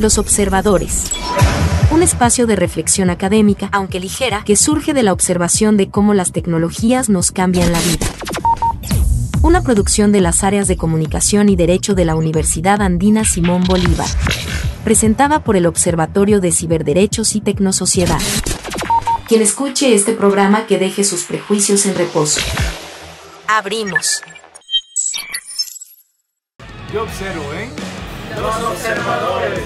Los observadores. Un espacio de reflexión académica, aunque ligera, que surge de la observación de cómo las tecnologías nos cambian la vida. Una producción de las áreas de comunicación y derecho de la Universidad Andina Simón Bolívar presentada por el Observatorio de Ciberderechos y Tecnosociedad. Quien escuche este programa que deje sus prejuicios en reposo. Abrimos. Yo observo, ¿eh? Los observadores.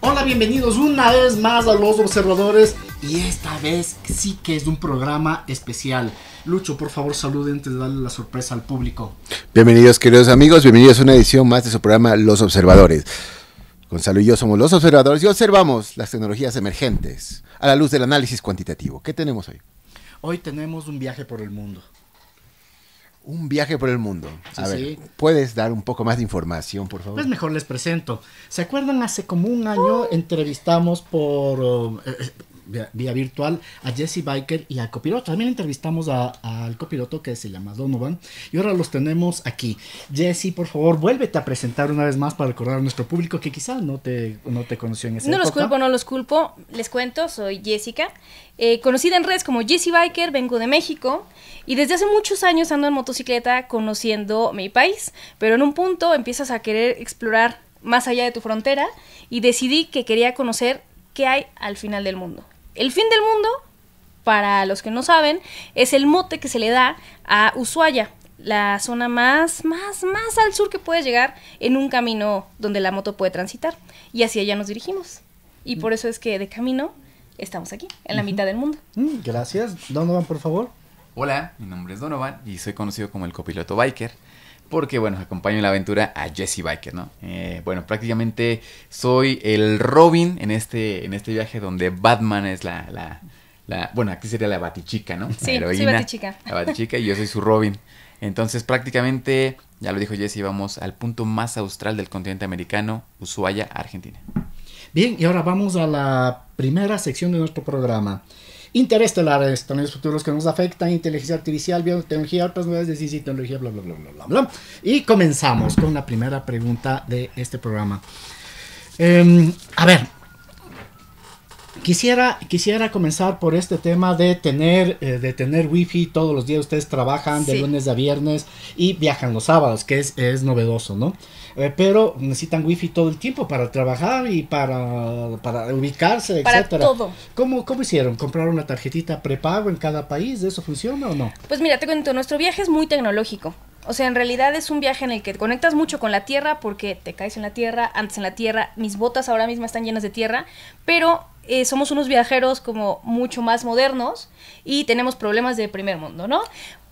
Hola, bienvenidos una vez más a Los Observadores y esta vez sí que es un programa especial. Lucho, por favor, saluden, antes de darle la sorpresa al público. Bienvenidos, queridos amigos, bienvenidos a una edición más de su programa Los Observadores. Gonzalo y yo somos los observadores y observamos las tecnologías emergentes a la luz del análisis cuantitativo. ¿Qué tenemos hoy? Hoy tenemos un viaje por el mundo. Un viaje por el mundo. A ver, ¿puedes dar un poco más de información, por favor? Pues mejor les presento. ¿Se acuerdan? Hace como un año entrevistamos por... Eh, vía, virtual a Jesse Biker y al copiloto. También entrevistamos al copiloto que se llama Donovan y ahora los tenemos aquí. Jesse, por favor, vuélvete a presentar una vez más para recordar a nuestro público que quizá no te, no te conoció en ese No los culpo, no los culpo. Les cuento, soy Jessica, eh, conocida en redes como Jesse Biker, vengo de México y desde hace muchos años ando en motocicleta conociendo mi país, pero en un punto empiezas a querer explorar más allá de tu frontera y decidí que quería conocer qué hay al final del mundo. El fin del mundo, para los que no saben, es el mote que se le da a Ushuaia, la zona más, más, más al sur que puede llegar en un camino donde la moto puede transitar. Y hacia allá nos dirigimos. Y por eso es que de camino estamos aquí, en la mitad del mundo. Mm, gracias. Donovan, por favor. Hola, mi nombre es Donovan y soy conocido como el copiloto biker porque bueno, acompaño en la aventura a Jesse Biker, ¿no? Eh, bueno, prácticamente soy el Robin en este, en este viaje donde Batman es la, la, bueno, aquí sería la Batichica, ¿no? Sí, Batichica. La Batichica y yo soy su Robin. Entonces prácticamente, ya lo dijo Jesse, vamos al punto más austral del continente americano, Ushuaia, Argentina. Bien, y ahora vamos a la primera sección de nuestro programa interestelares, también futuros que nos afectan, inteligencia artificial, biotecnología, otras nuevas de y tecnología, bla, bla, bla, bla, bla, Y comenzamos con la primera pregunta de este programa. Em, a ver, Quisiera, quisiera comenzar por este tema de tener, eh, de tener wifi todos los días. Ustedes trabajan de lunes a viernes y viajan los sábados, que es, es novedoso, ¿no? Eh, pero necesitan wifi todo el tiempo para trabajar y para, para ubicarse, para etcétera. Todo. ¿Cómo, ¿Cómo hicieron? ¿Compraron una tarjetita prepago en cada país? ¿Eso funciona o no? Pues mira, te cuento, nuestro viaje es muy tecnológico. O sea, en realidad es un viaje en el que te conectas mucho con la tierra porque te caes en la tierra, antes en la tierra, mis botas ahora mismo están llenas de tierra, pero eh, somos unos viajeros como mucho más modernos y tenemos problemas de primer mundo, ¿no?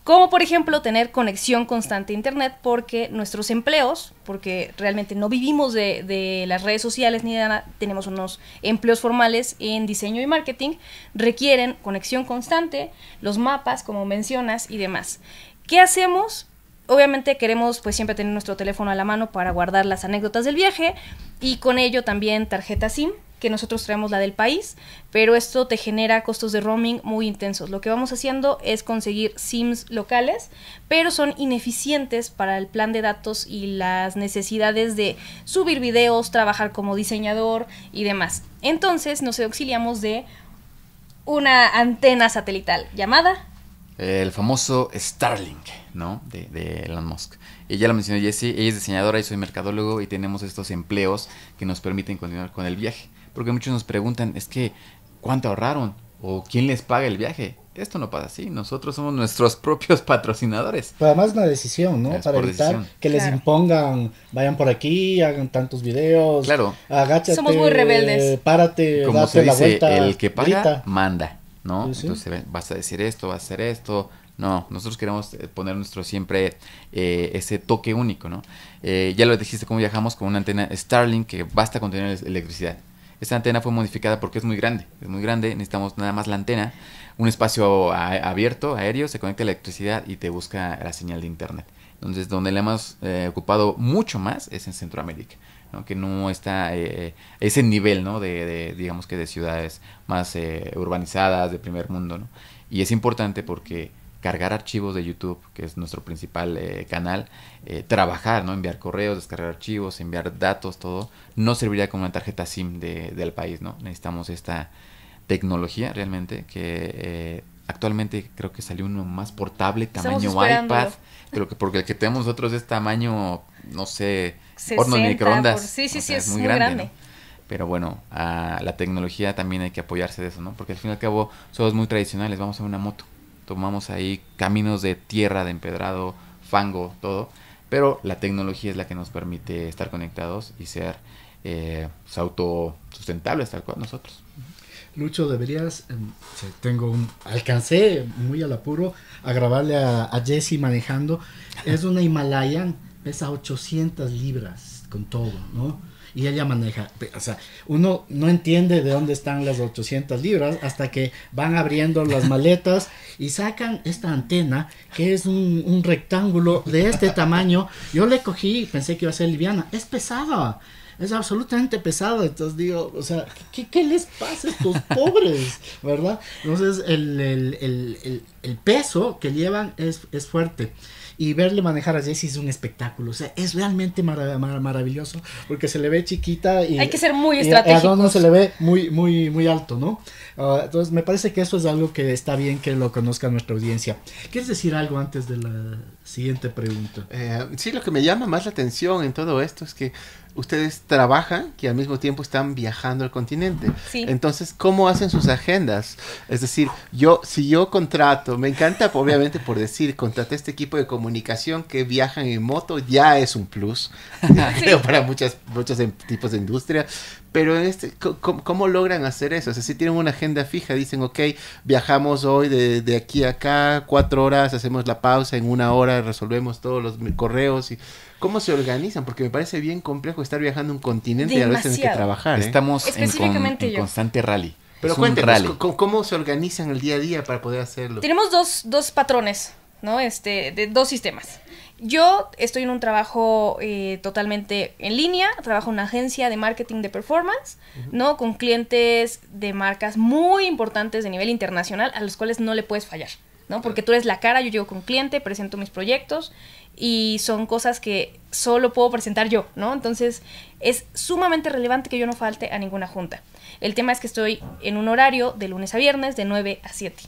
como por ejemplo tener conexión constante a Internet porque nuestros empleos, porque realmente no vivimos de, las redes sociales ni nada, tenemos unos empleos formales en diseño y marketing, requieren conexión constante, los mapas, como mencionas, y demás. ¿Qué hacemos? Obviamente queremos pues siempre tener nuestro teléfono a la mano para guardar las anécdotas del viaje y con ello también tarjeta SIM que nosotros traemos la del país, pero esto te genera costos de roaming muy intensos. Lo que vamos haciendo es conseguir SIMs locales, pero son ineficientes para el plan de datos y las necesidades de subir videos, trabajar como diseñador y demás. Entonces nos auxiliamos de una antena satelital llamada... El famoso Starlink, ¿no? De, de Elon Musk. Ella lo mencionó Jesse, ella es diseñadora y soy mercadólogo y tenemos estos empleos que nos permiten continuar con el viaje porque muchos nos preguntan, es que, ¿cuánto ahorraron? ¿O quién les paga el viaje? Esto no pasa así, nosotros somos nuestros propios patrocinadores. Pero además es una decisión, ¿no? Para evitar que les impongan, vayan por aquí, hagan tantos videos. Claro. Agáchate. Somos muy rebeldes. Párate, Como la vuelta. El que paga, manda, ¿no? Entonces vas a decir esto, vas a hacer esto, no, nosotros queremos eh, poner nuestro siempre eh, ese toque único, ¿no? Eh, ya lo dijiste, cómo viajamos con una antena Starlink que basta con tener electricidad esta antena fue modificada porque es muy grande, es muy grande, necesitamos nada más la antena, un espacio abierto, aéreo, se conecta a la electricidad y te busca la señal de internet. Entonces, donde la hemos eh, ocupado mucho más es en Centroamérica, que no está eh, ese nivel, ¿no? De, digamos que de ciudades más eh, urbanizadas, de primer mundo, ¿no? Y es importante porque cargar archivos de YouTube, que es nuestro principal eh, canal, eh, trabajar, ¿no? Enviar correos, descargar archivos, enviar datos, todo, no serviría como una tarjeta SIM de, del país, ¿no? Necesitamos esta tecnología realmente que eh, actualmente creo que salió uno más portable, tamaño iPad, creo que porque el que tenemos nosotros es tamaño, no sé, horno microondas. Sí, sí, sí, es, muy, grande. Pero bueno, a la tecnología también hay que apoyarse de eso, ¿no? Porque al fin y al cabo somos muy tradicionales, vamos a una moto tomamos ahí caminos de tierra, de empedrado, fango, todo, pero la tecnología es la que nos permite estar conectados y ser eh, pues, autosustentables, tal cual nosotros. Lucho, deberías, em, tengo un, alcancé muy al apuro a grabarle a, a Jesse manejando. Es una Himalayan, pesa 800 libras con todo, ¿no? y ella maneja, o sea, uno no entiende de dónde están las 800 libras hasta que van abriendo las maletas y sacan esta antena que es un, rectángulo de este tamaño. Yo le cogí, y pensé que iba a ser liviana, es pesada es absolutamente pesado. Entonces digo, o sea, ¿qué, les pasa a estos pobres? ¿Verdad? Entonces el, el, el, el peso que llevan es, es fuerte y verle manejar a Jessie es un espectáculo. O sea, es realmente maravilloso porque se le ve chiquita y. Hay que ser muy estratégico. no no se le ve muy, muy, muy alto, ¿no? Ah, entonces, me parece que eso es algo que está bien que lo conozca nuestra audiencia. ¿Quieres decir algo antes de la siguiente pregunta? Eh, sí, lo que me llama más la atención en todo esto es que ustedes trabajan y al mismo tiempo están viajando al continente. Entonces, ¿cómo hacen sus agendas? Es decir, yo, si yo contrato, me encanta obviamente por decir, contraté este equipo de comunicación que viajan en moto, ya es un plus, creo, para muchas, muchos tipos de industria, pero este, ¿cómo, logran hacer eso? O sea, si tienen una agenda fija, dicen, ok, viajamos hoy de, de, aquí a acá, cuatro horas, hacemos la pausa, en una hora resolvemos todos los correos. y ¿Cómo se organizan? Porque me parece bien complejo estar viajando un continente y a veces que trabajar. ¿eh? Estamos en, constante rally. Pero cuéntanos, ¿cómo, se organizan el día a día para poder hacerlo? Tenemos dos, dos patrones, ¿no? Este, de dos sistemas. Yo estoy en un trabajo eh, totalmente en línea, trabajo en una agencia de marketing de performance, ¿no? Con clientes de marcas muy importantes de nivel internacional a los cuales no le puedes fallar, ¿no? Porque tú eres la cara, yo llego con cliente, presento mis proyectos y son cosas que solo puedo presentar yo, ¿no? Entonces es sumamente relevante que yo no falte a ninguna junta. El tema es que estoy en un horario de lunes a viernes de 9 a 7.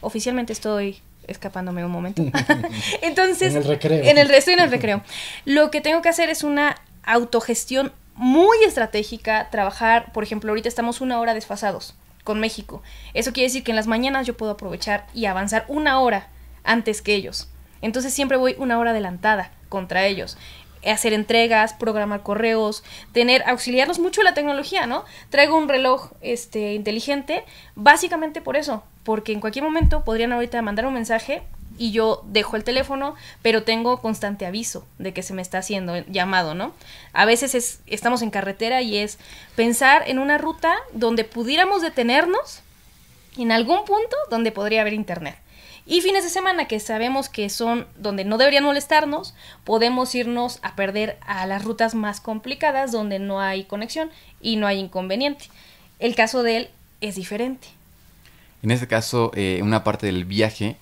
Oficialmente estoy escapándome un momento. Entonces, en el recreo. En el, estoy en el recreo. Lo que tengo que hacer es una autogestión muy estratégica, trabajar, por ejemplo, ahorita estamos una hora desfasados con México. Eso quiere decir que en las mañanas yo puedo aprovechar y avanzar una hora antes que ellos. Entonces siempre voy una hora adelantada contra ellos. Eh, hacer entregas, programar correos, tener, auxiliarnos mucho la tecnología, ¿no? Traigo un reloj este, inteligente, básicamente por eso, porque en cualquier momento podrían ahorita mandar un mensaje y yo dejo el teléfono, pero tengo constante aviso de que se me está haciendo llamado, ¿no? A veces estamos en carretera y es pensar en una ruta donde pudiéramos detenernos en algún punto donde podría haber internet. Y fines de semana, que sabemos que son donde no deberían molestarnos, podemos irnos a perder a las rutas más complicadas donde no hay conexión y no hay inconveniente. El caso de él es diferente. En este caso, eh, una parte del viaje,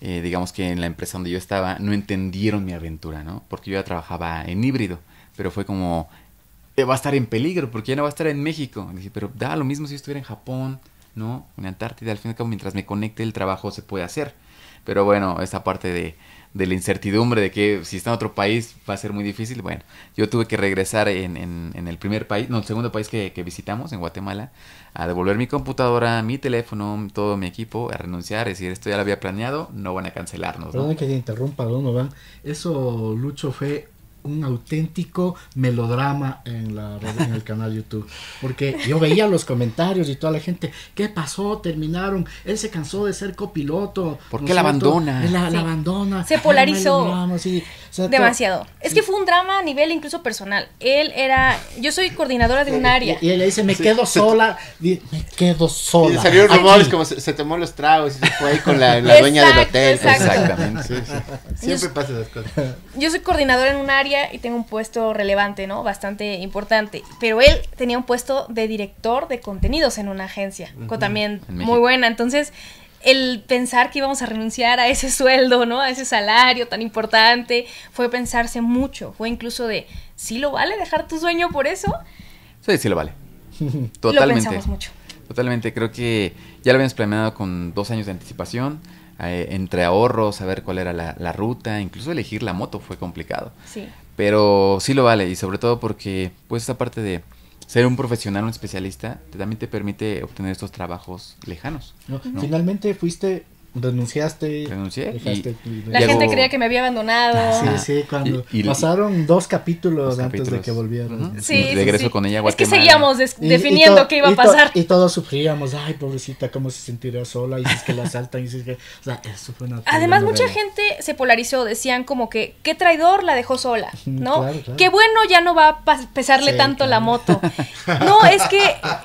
eh, digamos que en la empresa donde yo estaba, no entendieron mi aventura, ¿no? Porque yo ya trabajaba en híbrido, pero fue como, eh, va a estar en peligro porque ya no va a estar en México. dije, pero da lo mismo si estuviera en Japón, ¿no? En Antártida, al fin y al cabo, mientras me conecte el trabajo se puede hacer. Pero bueno, esta parte de, de la incertidumbre de que si está en otro país va a ser muy difícil. Bueno, yo tuve que regresar en, el primer país, no, el segundo país que, visitamos, en Guatemala, a devolver mi computadora, mi teléfono, todo mi equipo, a renunciar, es decir, esto ya lo había planeado, no van a cancelarnos. ¿no? que te interrumpa, va Eso, Lucho, fue un auténtico melodrama en, el canal YouTube. Porque yo veía los comentarios y toda la gente, ¿qué pasó? Terminaron, él se cansó de ser copiloto. porque la abandona? La, abandona. Se polarizó. Demasiado. Es que fue un drama a nivel incluso personal. Él era, yo soy coordinadora de un área. Y, él le dice, me quedo sola, me quedo sola. se, tomó los tragos y se fue ahí con la, dueña del hotel. Exactamente. Siempre pasa esas cosas. Yo soy coordinadora en un área y tengo un puesto relevante, ¿no? Bastante importante. Pero él tenía un puesto de director de contenidos en una agencia, también muy buena. Entonces, el pensar que íbamos a renunciar a ese sueldo, ¿no? A ese salario tan importante, fue pensarse mucho. Fue incluso de, ¿sí lo vale dejar tu sueño por eso? Sí, sí lo vale. Totalmente. Lo pensamos mucho. Totalmente. Creo que ya lo habíamos planeado con dos años de anticipación eh, entre ahorros, saber cuál era la, la, ruta, incluso elegir la moto fue complicado. Sí. Pero sí lo vale y sobre todo porque pues esta parte de ser un profesional, un especialista, también te permite obtener estos trabajos lejanos. Finalmente fuiste denunciaste. la gente creía que me había abandonado. Ah, sí, sí, cuando y, pasaron dos capítulos antes de que volviera. regreso con ella. A es que seguíamos definiendo qué iba a pasar. Y todos sufríamos, ay, pobrecita, cómo se sentirá sola, y si es que la asaltan, y si que... O sea, eso fue una Además, mucha gente se polarizó, decían como que, qué traidor la dejó sola, ¿no? Qué bueno, ya no va a pesarle tanto la moto. No, es que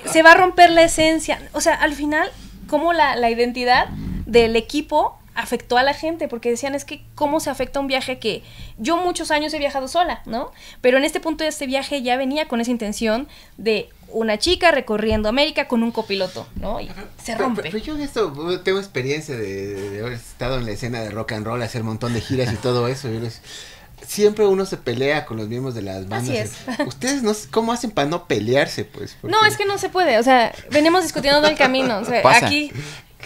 se va a romper la esencia. O sea, al final, como la, la identidad del equipo afectó a la gente, porque decían es que cómo se afecta un viaje que yo muchos años he viajado sola, ¿no? Pero en este punto de este viaje ya venía con esa intención de una chica recorriendo América con un copiloto, ¿no? Y se rompe. Pero, yo en uh, tengo experiencia de, haber estado en la escena de rock and roll, hacer un montón de giras y todo eso. siempre uno se pelea con los miembros de las bandas. Así es. Ustedes no cómo hacen para no pelearse, pues. No, es que no se puede, o sea, venimos discutiendo todo el camino, o sea, aquí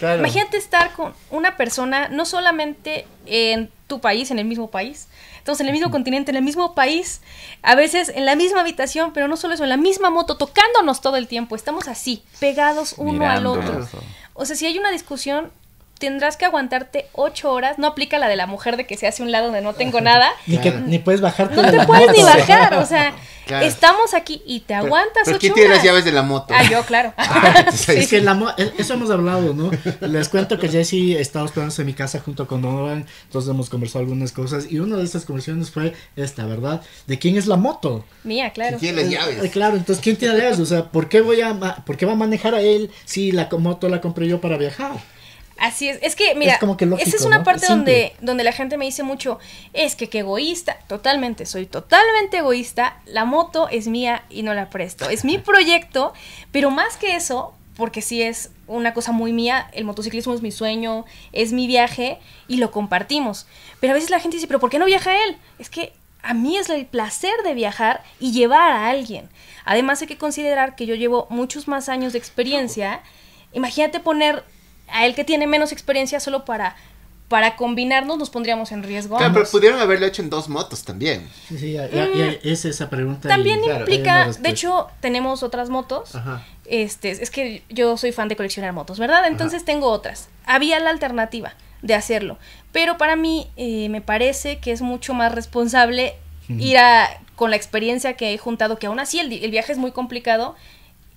Imagínate estar con una persona no solamente en tu país, en el mismo país, entonces en el mismo continente, en el mismo país, a veces en la misma habitación, pero no solo eso, en la misma moto, tocándonos todo el tiempo, estamos así, pegados uno al otro. O sea, si hay una discusión, tendrás que aguantarte ocho horas. No aplica la de la mujer de que se hace un lado donde no tengo nada. ni, que, ni puedes bajar No te puedes ni bajar, o sea, estamos aquí y te aguantas pero, ¿Quién aquí las llaves de la moto. Ah, yo, claro. Ah, es que la eh, eso hemos hablado, ¿no? Les cuento que Jesse estaba hospedándose en mi casa junto con Donovan, entonces hemos conversado algunas cosas y una de estas conversaciones fue esta, ¿verdad? ¿De quién es la moto? Mía, claro. ¿Quién tiene las eh, llaves? Eh, claro, entonces ¿quién tiene las llaves? O sea, ¿por qué voy a, por qué va a manejar a él si la moto la compré yo para viajar? Así es, es que mira, esa es una parte donde, donde la gente me dice mucho, es que qué egoísta, totalmente, soy totalmente egoísta, la moto es mía y no la presto, es mi proyecto, pero más que eso, porque sí es una cosa muy mía, el motociclismo es mi sueño, es mi viaje y lo compartimos, pero a veces la gente dice, pero ¿por qué no viaja él? Es que a mí es el placer de viajar y llevar a alguien. Además hay que considerar que yo llevo muchos más años de experiencia. Imagínate poner a él que tiene menos experiencia solo para para combinarnos nos pondríamos en riesgo. pero pudieron haberlo hecho en dos motos también. Sí, sí, mm, es esa pregunta. También implica, de hecho, tenemos otras motos. Ajá. Este, es que yo soy fan de coleccionar motos, ¿verdad? Entonces tengo otras. Había la alternativa de hacerlo, pero para mí eh, me parece que es mucho más responsable ir a, con la experiencia que he juntado, que aún así el, el viaje es muy complicado,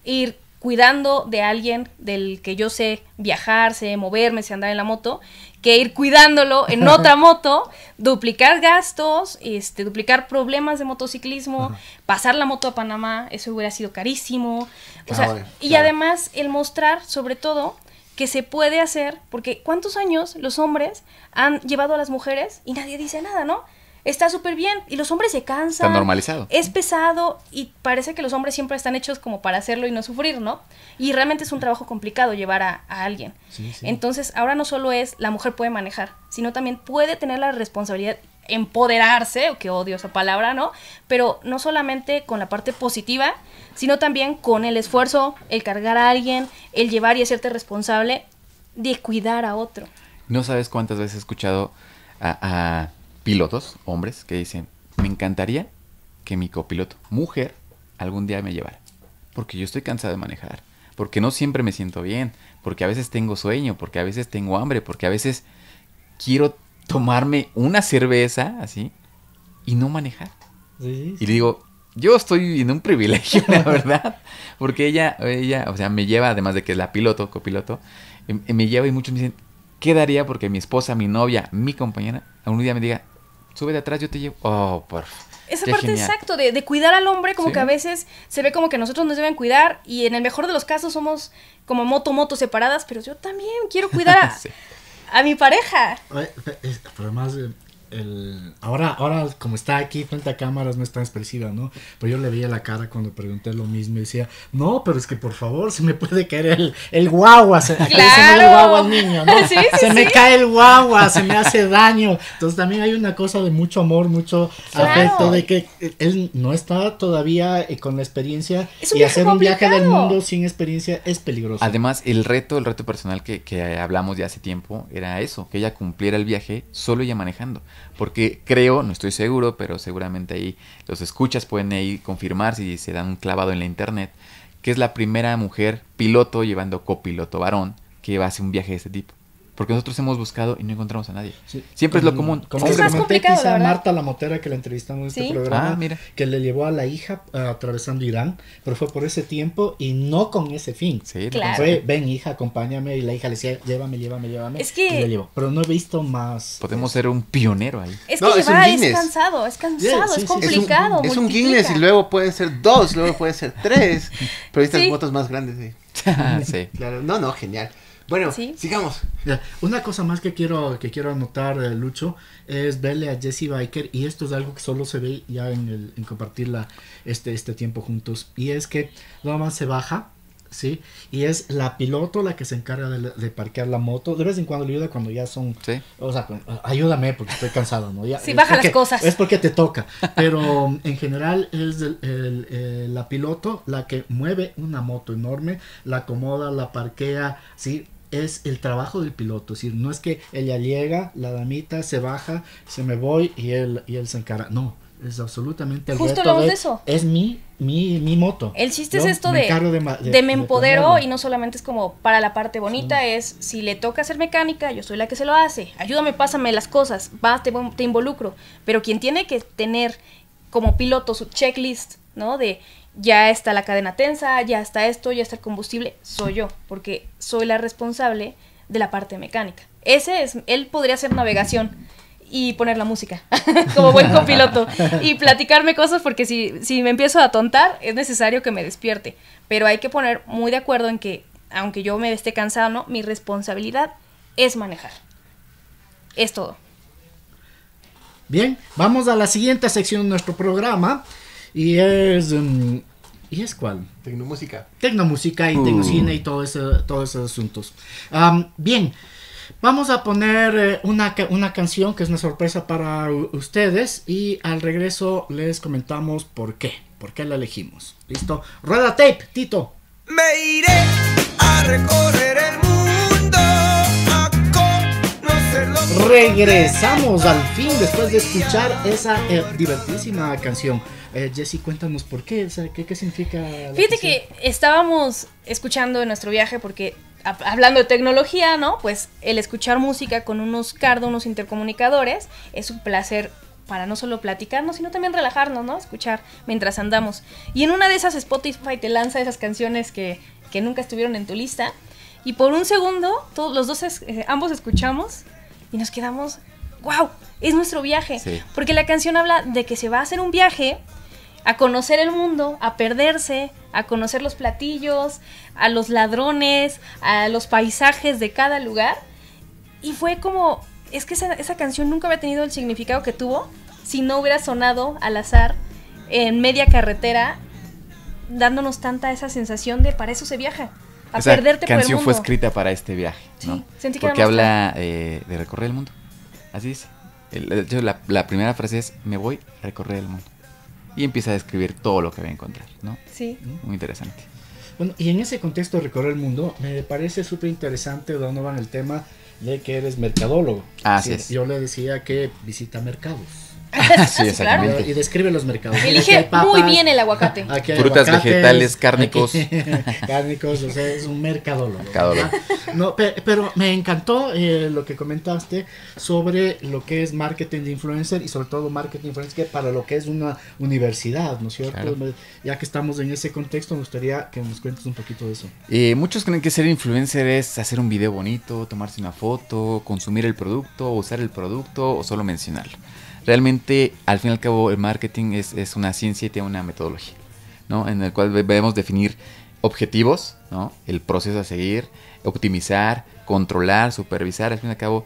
ir cuidando de alguien del que yo sé viajar, sé moverme, sé andar en la moto, que ir cuidándolo en otra moto, duplicar gastos, este, duplicar problemas de motociclismo, pasar la moto a Panamá, eso hubiera sido carísimo. O ah, sea, Y además el mostrar, sobre todo, que se puede hacer, porque ¿cuántos años los hombres han llevado a las mujeres y nadie dice nada, ¿no? está súper bien y los hombres se cansan. Está normalizado. Es pesado y parece que los hombres siempre están hechos como para hacerlo y no sufrir, ¿no? Y realmente es un trabajo complicado llevar a, alguien. Entonces, ahora no solo es la mujer puede manejar, sino también puede tener la responsabilidad empoderarse, que odio esa palabra, ¿no? Pero no solamente con la parte positiva, sino también con el esfuerzo, el cargar a alguien, el llevar y hacerte responsable de cuidar a otro. No sabes cuántas veces he escuchado a pilotos, hombres, que dicen, me encantaría que mi copiloto, mujer, algún día me llevara. Porque yo estoy cansado de manejar, porque no siempre me siento bien, porque a veces tengo sueño, porque a veces tengo hambre, porque a veces quiero tomarme una cerveza así y no manejar. Y digo, yo estoy en un privilegio, la verdad, porque ella, ella, o sea, me lleva, además de que es la piloto, copiloto, em, me lleva y muchos me dicen, ¿qué daría porque mi esposa, mi novia, mi compañera, algún día me diga, sube de atrás, yo te llevo. Oh, por esa parte exacto de, cuidar al hombre, como que a veces se ve como que nosotros nos deben cuidar y en el mejor de los casos somos como moto moto separadas, pero yo también quiero cuidar a, a mi pareja. Pero además, eh, el, ahora, ahora como está aquí frente cámaras no está expresiva, ¿no? Pero yo le veía la cara cuando pregunté lo mismo y decía, no, pero es que por favor, se me puede caer el, guagua, se, al niño, se me cae el guagua, se me hace daño. Entonces también hay una cosa de mucho amor, mucho afecto, de que él no está todavía eh, con la experiencia y hacer un viaje del mundo sin experiencia es peligroso. Además, el reto, el reto personal que, que hablamos De hace tiempo era eso, que ella cumpliera el viaje solo ya manejando porque creo, no estoy seguro, pero seguramente ahí los escuchas pueden ahí confirmar si se dan un clavado en la internet, que es la primera mujer piloto llevando copiloto varón que va a hacer un viaje de este tipo. Porque nosotros hemos buscado y no encontramos a nadie. Siempre es lo común. Como es más complicado, Marta la Motera que la entrevistamos en este ah, programa, que le llevó a la hija eh, atravesando Irán, pero fue por ese tiempo y no con ese fin. Sí, claro. Fue, ven hija, acompáñame y la hija le decía, llévame, llévame, llévame. Es que... Pero no he visto más. Podemos ser un pionero ahí. Es que es, es, cansado, es cansado, es complicado. Es un, Guinness y luego puede ser dos, luego puede ser tres, pero las motos más grandes. sí. claro. No, no, genial. Bueno, ¿Sí? sigamos. Una cosa más que quiero, que quiero anotar, eh, Lucho, es verle a Jesse Biker, y esto es algo que solo se ve ya en, el, compartir este, este tiempo juntos, y es que más se baja, ¿sí? Y es la piloto la que se encarga de, de, parquear la moto. De vez en cuando le ayuda cuando ya son. ¿Sí? O sea, ayúdame porque estoy cansado, ¿no? sí, baja las cosas. Es porque te toca. Pero mm, en general es el, eh, la piloto la que mueve una moto enorme, la acomoda, la parquea, ¿sí? es el trabajo del piloto. Es decir, no es que ella llega, la damita se baja, se me voy y él, y él se encara. No, es absolutamente el Justo reto de, eso. Es mi, mi, mi moto. El chiste es esto de, de, me empodero y no solamente es como para la parte bonita, es si le toca ser mecánica, yo soy la que se lo hace, ayúdame, pásame las cosas, va te, te involucro. Pero quien tiene que tener como piloto su checklist, ¿no? De ya está la cadena tensa, ya está esto, ya está el combustible, soy yo, porque soy la responsable de la parte mecánica. Ese es, él podría hacer navegación y poner la música, como buen copiloto, y platicarme cosas, porque si, me empiezo a tontar, es necesario que me despierte. Pero hay que poner muy de acuerdo en que, aunque yo me esté cansado, ¿no? mi responsabilidad es manejar. Es todo. Bien, vamos a la siguiente sección de nuestro programa, y es... Em, ¿Y es cuál? Tecnomúsica. Tecnomúsica y uh. tecnocine y todo todos esos asuntos. bien, vamos a poner eh, una, canción que es una sorpresa para ustedes y al regreso les comentamos por qué, por qué la elegimos. ¿Listo? Rueda tape, Tito. Me iré a recorrer el mundo. Regresamos al fin después de escuchar esa eh, divertidísima canción. Eh, Jessy, cuéntanos por qué, o sea, ¿qué, qué significa? Fíjate que estábamos escuchando en nuestro viaje porque hablando de tecnología, ¿no? Pues el escuchar música con unos cardos, unos intercomunicadores, es un placer para no solo platicarnos, sino también relajarnos, ¿no? Escuchar mientras andamos. Y en una de esas Spotify te lanza esas canciones que, que nunca estuvieron en tu lista. Y por un segundo, todos los dos, eh, ambos escuchamos y nos quedamos, wow, es nuestro viaje. Porque la canción habla de que se va a hacer un viaje, a conocer el mundo, a perderse, a conocer los platillos, a los ladrones, a los paisajes de cada lugar. Y fue como, es que esa, canción nunca había tenido el significado que tuvo si no hubiera sonado al azar en media carretera, dándonos tanta esa sensación de para eso se viaja. A perderte por el mundo. canción fue escrita para este viaje, ¿no? que Porque habla eh, de recorrer el mundo. Así es. de hecho, la primera frase es, me voy a recorrer el mundo y empieza a describir todo lo que va a encontrar, ¿no? Sí. ¿Mm? Muy interesante. Bueno, y en ese contexto de recorrer el mundo, me parece súper interesante, Donovan, el tema de que eres mercadólogo. Así es. Yo le decía que visita mercados. Y describe los mercados. Elige muy bien el aguacate. Frutas, vegetales, cárnicos. cárnicos, o sea, es un Mercado, ah, pero me encantó eh, lo que comentaste sobre lo que es marketing de influencer y sobre todo marketing de influencer para lo que es una universidad, ¿no cierto? Ya que estamos en ese contexto, me gustaría que nos cuentes un poquito de eso. Eh, muchos creen que ser influencer es hacer un video bonito, tomarse una foto, consumir el producto, usar el producto o solo mencionarlo realmente al fin y al cabo el marketing es, una ciencia y tiene una metodología, ¿no? En el cual debemos definir objetivos, ¿no? El proceso a seguir, optimizar, controlar, supervisar, al fin y al cabo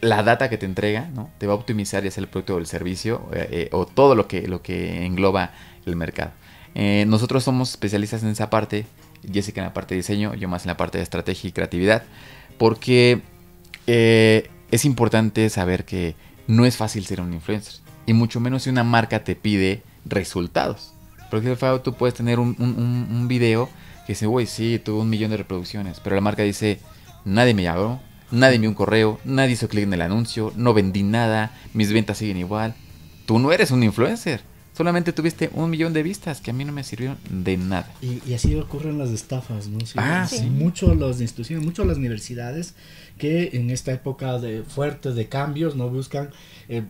la data que te entrega, ¿no? Te va a optimizar ya sea el producto o el servicio eh, eh, o todo lo que, lo que engloba el mercado. Eh, nosotros somos especialistas en esa parte, Jessica en la parte de diseño, yo más en la parte de estrategia y creatividad, porque es importante saber que no es fácil ser un influencer. Y mucho menos si una marca te pide resultados. Porque ejemplo, tú puedes tener un, video que dice, güey, sí, tuvo un millón de reproducciones. Pero la marca dice, nadie me llamó, nadie me dio un correo, nadie hizo clic en el anuncio, no vendí nada, mis ventas siguen igual. Tú no eres un influencer solamente tuviste un millón de vistas que a mí no me sirvió de nada. Y, así ocurren las estafas, ¿no? Sí, ah, Mucho las instituciones, mucho las universidades que en esta época de fuerte de cambios no buscan eh,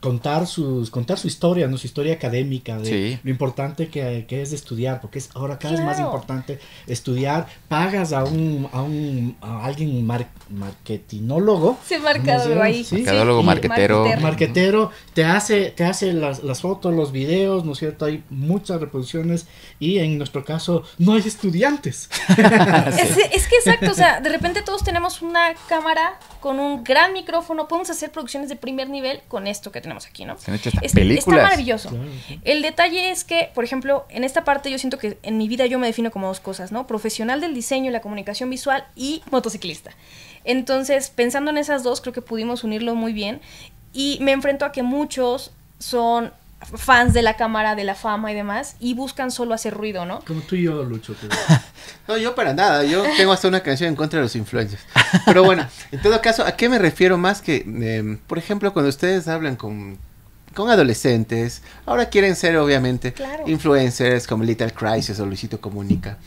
contar, sus, contar su historia, ¿no? su historia académica, de lo importante que, es estudiar, porque es ahora cada vez más importante estudiar. Pagas a un, a, un, a alguien mar, marketinólogo. Sí, marcador ahí. Sí, marquetero. Marquetero, te hace, te hace las, fotos, los videos, ¿no es cierto? Hay muchas reproducciones y en nuestro caso no hay estudiantes. es, que exacto, o sea, de repente todos tenemos una cámara con un gran micrófono, podemos hacer producciones de primer nivel con esto que tenemos tenemos aquí, ¿no? Este, está maravilloso. El detalle es que, por ejemplo, en esta parte yo siento que en mi vida yo me defino como dos cosas, ¿no? Profesional del diseño y la comunicación visual y motociclista. Entonces, pensando en esas dos, creo que pudimos unirlo muy bien. Y me enfrento a que muchos son fans de la cámara, de la fama y demás, y buscan solo hacer ruido, ¿no? Como tú y yo, Lucho. no, yo para nada, yo tengo hasta una canción en contra de los influencers. Pero bueno, en todo caso, ¿a qué me refiero más que, em, por ejemplo, cuando ustedes hablan con, con adolescentes, ahora quieren ser obviamente influencers como Little Crisis o Luisito Comunica?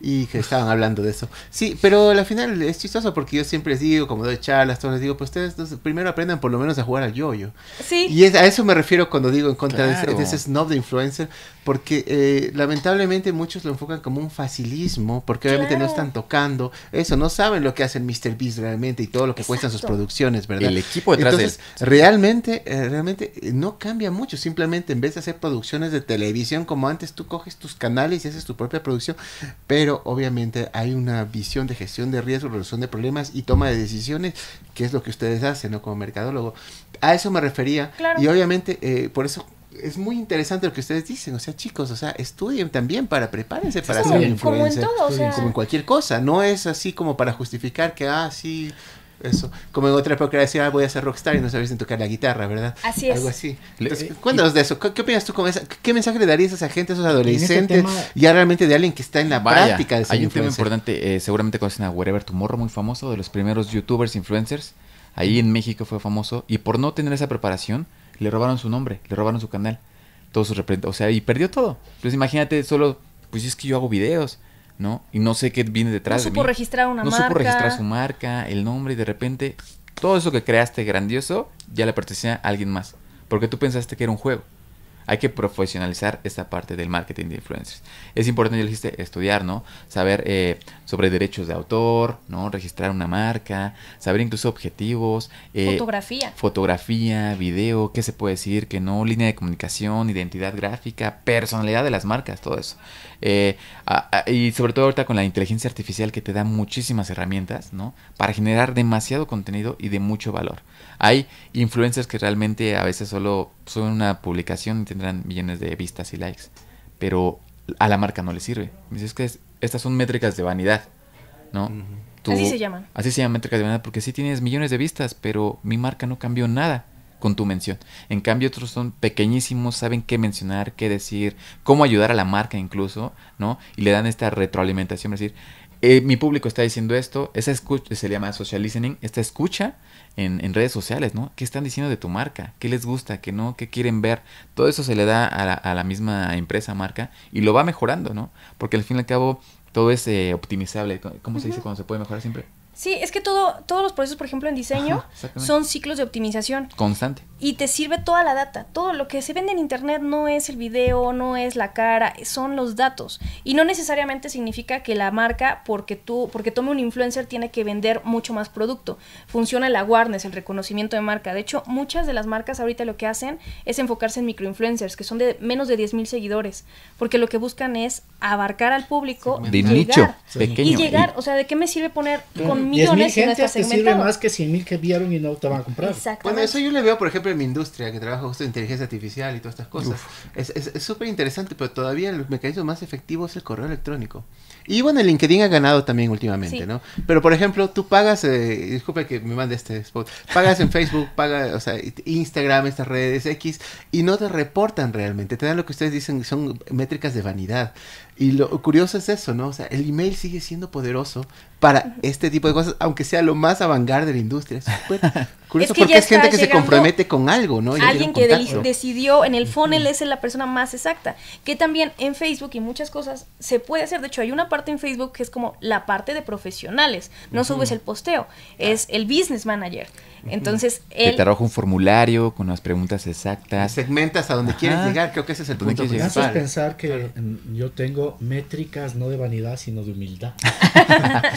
y que estaban hablando de eso. Sí, pero al final es chistoso porque yo siempre les digo, como doy charlas, todos les digo, pues ustedes primero aprendan por lo menos a jugar al yoyo. -yo. Sí. Y a eso me refiero cuando digo en contra de, ese, snob de influencer, porque eh, lamentablemente muchos lo enfocan como un facilismo, porque obviamente no están tocando eso, no saben lo que hace el Mr. Beast realmente y todo lo que cuestan sus producciones, ¿verdad? El equipo detrás de él. Realmente, eh, realmente eh, no cambia mucho, simplemente en vez de hacer producciones de televisión como antes, tú coges tus canales y haces tu propia producción pero obviamente hay una visión de gestión de riesgo, resolución de problemas y toma de decisiones, que es lo que ustedes hacen ¿no? como mercadólogo. A eso me refería y obviamente eh, por eso es muy interesante lo que ustedes dicen, o sea, chicos, o sea, estudien también para prepárense para hacer como en todo, o sea, como en cualquier cosa, no es así como para justificar que ah sí, eso. Como en otra época decía, ah, voy a ser rockstar y no sabes tocar la guitarra, ¿verdad? Así es. Algo así. Entonces, eh, cuéntanos de eso. ¿Qué, opinas tú con esa? ¿Qué mensaje le darías a esa gente, a esos este adolescentes, ya realmente de alguien que está en la práctica de Hay un tema importante. Eh, seguramente conocen a Wherever Tomorrow, muy famoso, de los primeros youtubers, influencers. Ahí en México fue famoso. Y por no tener esa preparación, le robaron su nombre, le robaron su canal. su O sea, y perdió todo. Entonces imagínate solo, pues es que yo hago videos ¿no? Y no sé qué viene detrás. No de mí. registrar una marca. No supo registrar su marca, el nombre, y de repente todo eso que creaste grandioso ya le pertenecía a alguien más. Porque tú pensaste que era un juego. Hay que profesionalizar esta parte del marketing de influencers. Es importante, ya dijiste, estudiar, ¿no? Saber eh, sobre derechos de autor, ¿no? Registrar una marca, saber incluso objetivos. Eh, fotografía. Fotografía, video, qué se puede decir, que no, línea de comunicación, identidad gráfica, personalidad de las marcas, todo eso. Eh, y sobre todo ahorita con la inteligencia artificial que te da muchísimas herramientas, ¿no? Para generar demasiado contenido y de mucho valor. Hay influencers que realmente a veces solo son una publicación y tendrán millones de vistas y likes, pero a la marca no le sirve. Dices que es estas son métricas de vanidad, ¿no? así se llaman. Así se llaman métricas de vanidad porque sí tienes millones de vistas, pero mi marca no cambió nada con tu mención. En cambio, otros son pequeñísimos, saben qué mencionar, qué decir, cómo ayudar a la marca incluso, ¿no? Y le dan esta retroalimentación, es decir, eh, mi público está diciendo esto, esa escucha, se llama social listening, esta escucha en, redes sociales, ¿no? ¿Qué están diciendo de tu marca? ¿Qué les gusta? ¿Qué no? ¿Qué quieren ver? Todo eso se le da a la, misma empresa, marca, y lo va mejorando, ¿no? Porque al fin y al cabo todo es eh, optimizable. ¿Cómo se dice cuando se puede mejorar siempre? Sí, es que todo, todos los procesos, por ejemplo, en diseño, son ciclos de optimización. Constante y te sirve toda la data. Todo lo que se vende en internet no es el video, no es la cara, son los datos. Y no necesariamente significa que la marca, porque tú, porque tome un influencer, tiene que vender mucho más producto. Funciona el awareness, el reconocimiento de marca. De hecho, muchas de las marcas ahorita lo que hacen es enfocarse en microinfluencers, que son de menos de 10.000 mil seguidores, porque lo que buscan es abarcar al público de nicho Y llegar, o sea, ¿de qué me sirve poner con millones de gente te sirve más que 100 que vieron y no te van a comprar. Bueno, eso yo le veo, por ejemplo, de en mi industria, que trabajo justo en inteligencia artificial y todas estas cosas, es súper interesante, pero todavía el mecanismo más efectivo es el correo electrónico. Y bueno, el LinkedIn ha ganado también últimamente, ¿no? Pero por ejemplo, tú pagas, eh, disculpe que me mande este spot, pagas en Facebook, pagas, o sea, Instagram, estas redes X, y no te reportan realmente, te dan lo que ustedes dicen, son métricas de vanidad. Y lo curioso es eso, ¿no? O sea, el email sigue siendo poderoso para este tipo de cosas, aunque sea lo más avangar de la industria. Pues. curioso, porque es gente que se compromete con algo, ¿no? alguien que decidió, en el funnel es la persona más exacta, que también en Facebook y muchas cosas se puede hacer. De hecho, hay una parte en Facebook que es como la parte de profesionales. No subes el posteo, es el business manager. Entonces, Te arroja un formulario con las preguntas exactas. Segmentas a donde quieres llegar, creo que ese es el punto que principal. pensar que yo tengo métricas no de vanidad, sino de humildad.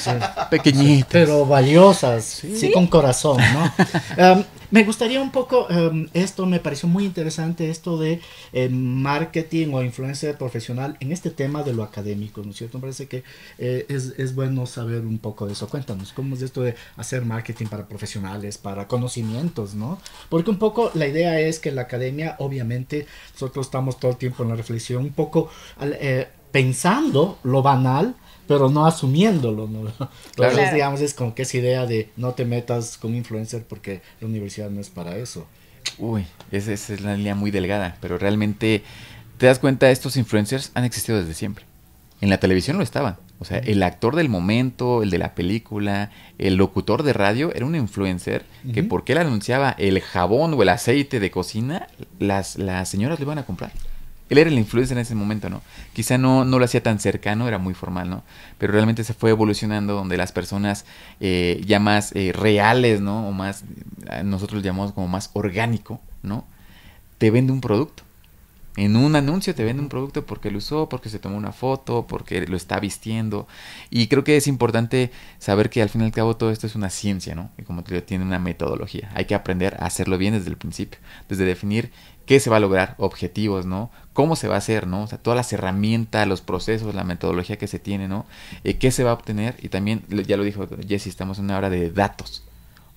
pequeñitas. Pero valiosas, ¿Sí? con corazón, ¿no? Em, me gustaría un poco, em, esto me pareció muy interesante, esto de em, marketing o influencia profesional en este tema de lo académico, ¿no es cierto? Me parece que eh, es, es, bueno saber un poco de eso. Cuéntanos, ¿cómo es esto de hacer marketing para profesionales, para conocimientos, ¿no? Porque un poco la idea es que la academia, obviamente, nosotros estamos todo el tiempo en la reflexión, un poco eh, pensando lo banal, pero no asumiéndolo, Entonces, digamos, es como que esa idea de no te metas con influencer porque la universidad no es para eso. Uy, esa, es la línea muy delgada, pero realmente te das cuenta, estos influencers han existido desde siempre. En la televisión lo estaban. O sea, el actor del momento, el de la película, el locutor de radio, era un influencer que porque él anunciaba el jabón o el aceite de cocina, las, las señoras lo iban a comprar él era el influencer en ese momento, ¿no? Quizá no, no lo hacía tan cercano, era muy formal, ¿no? Pero realmente se fue evolucionando donde las personas eh, ya más eh, reales, ¿no? O más, nosotros lo llamamos como más orgánico, ¿no? Te vende un producto. En un anuncio te vende un producto porque lo usó, porque se tomó una foto, porque lo está vistiendo. Y creo que es importante saber que al fin y al cabo todo esto es una ciencia, ¿no? Y como te digo, tiene una metodología. Hay que aprender a hacerlo bien desde el principio, desde definir qué se va a lograr, objetivos, ¿no? ¿Cómo se va a hacer, ¿no? O sea, todas las herramientas, los procesos, la metodología que se tiene, ¿no? Eh, ¿Qué se va a obtener? Y también, ya lo dijo Jesse, estamos en una hora de datos.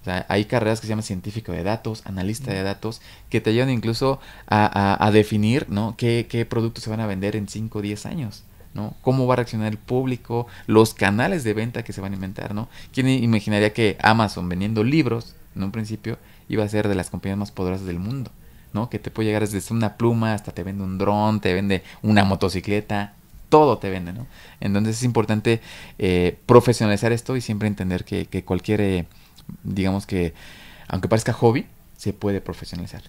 O sea, hay carreras que se llaman científico de datos, analista de datos, que te ayudan incluso a, definir, ¿no? ¿Qué, qué productos se van a vender en 5 o 10 años. ¿no? Cómo va a reaccionar el público, los canales de venta que se van a inventar, ¿no? ¿Quién imaginaría que Amazon vendiendo libros en un principio iba a ser de las compañías más poderosas del mundo? ¿no? Que te puede llegar desde una pluma hasta te vende un dron, te vende una motocicleta, todo te vende, ¿no? Entonces es importante eh, profesionalizar esto y siempre entender que, cualquier, eh, digamos que, aunque parezca hobby, se puede profesionalizar.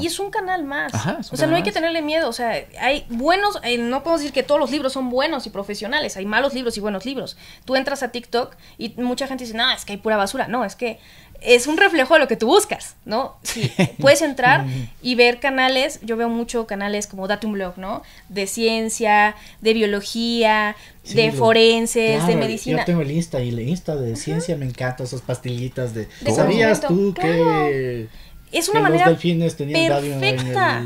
Y es un canal más. o sea, no hay que tenerle miedo. O sea, hay buenos, eh, no podemos decir que todos los libros son buenos y profesionales, hay malos libros y buenos libros. Tú entras a TikTok y mucha gente dice, no, es que hay pura basura. No, es que es un reflejo de lo que tú buscas, ¿no? puedes entrar y ver canales, yo veo mucho canales como Date un blog, ¿no? De ciencia, de biología, de forenses, de medicina. Yo tengo el Insta y el Insta de ciencia me encanta, esas pastillitas de... ¿Sabías tú que es una manera perfecta.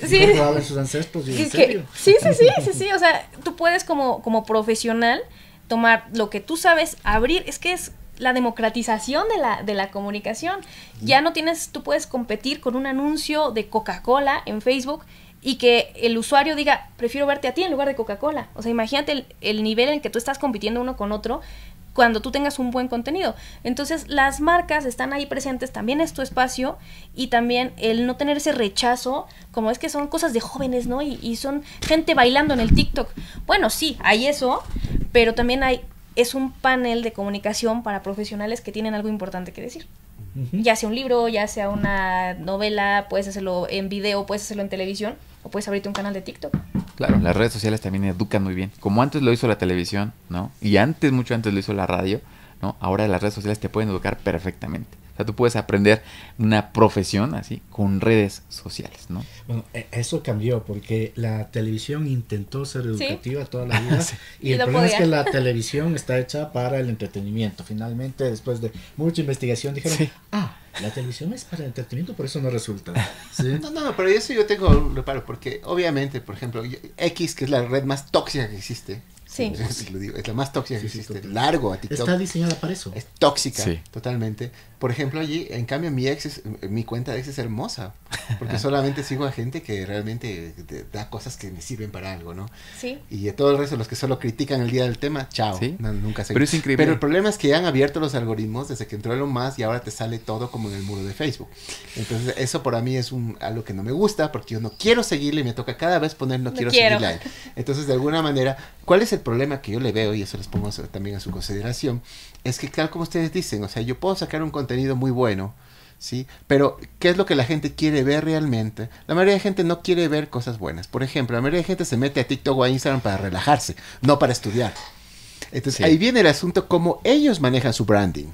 sí. sí, sí, sí, sí, o sea, tú puedes como, como profesional tomar lo que tú sabes, abrir, es que es la democratización de la, comunicación. Mm. Ya no tienes, tú puedes competir con un anuncio de Coca-Cola en Facebook y que el usuario diga, prefiero verte a ti en lugar de Coca-Cola. O sea, imagínate el, el, nivel en que tú estás compitiendo uno con otro cuando tú tengas un buen contenido. Entonces las marcas están ahí presentes, también es tu espacio y también el no tener ese rechazo, como es que son cosas de jóvenes, ¿no? Y, son gente bailando en el TikTok. Bueno, sí, hay eso, pero también hay, es un panel de comunicación para profesionales que tienen algo importante que decir. Ya sea un libro, ya sea una novela, puedes hacerlo en video, puedes hacerlo en televisión o puedes abrirte un canal de TikTok. Claro, las redes sociales también educan muy bien. Como antes lo hizo la televisión, ¿no? Y antes, mucho antes lo hizo la radio, ¿no? Ahora las redes sociales te pueden educar perfectamente. O sea, tú puedes aprender una profesión así con redes sociales, ¿no? Bueno, e, eso cambió porque la televisión intentó ser educativa toda la vida y, el problema es que la televisión está hecha para el entretenimiento. Finalmente, después de mucha investigación, dijeron, ah, la televisión es para el entretenimiento, por eso no resulta. No, no, pero eso yo tengo un reparo porque obviamente, por ejemplo, X, que es la red más tóxica que existe, Sí. Es, la más tóxica que existe. Largo a TikTok. Está diseñada para eso. Es tóxica, totalmente. Por ejemplo, allí, en cambio, mi ex mi cuenta de ex es hermosa, porque solamente sigo a gente que realmente da cosas que me sirven para algo, ¿no? Sí. Y todo el resto, los que solo critican el día del tema, chao, nunca se... Pero es increíble. Pero el problema es que han abierto los algoritmos desde que entró el más y ahora te sale todo como en el muro de Facebook. Entonces, eso para mí es un, algo que no me gusta, porque yo no quiero seguirle y me toca cada vez poner no, quiero, seguirle Entonces, de alguna manera, ¿cuál es el problema que yo le veo? Y eso les pongo también a su consideración, es que claro como ustedes dicen, o sea, yo puedo sacar un contenido muy bueno, ¿sí? Pero, ¿qué es lo que la gente quiere ver realmente? La mayoría de gente no quiere ver cosas buenas. Por ejemplo, la mayoría de gente se mete a TikTok o a Instagram para relajarse, no para estudiar. Entonces, ahí viene el asunto cómo ellos manejan su branding.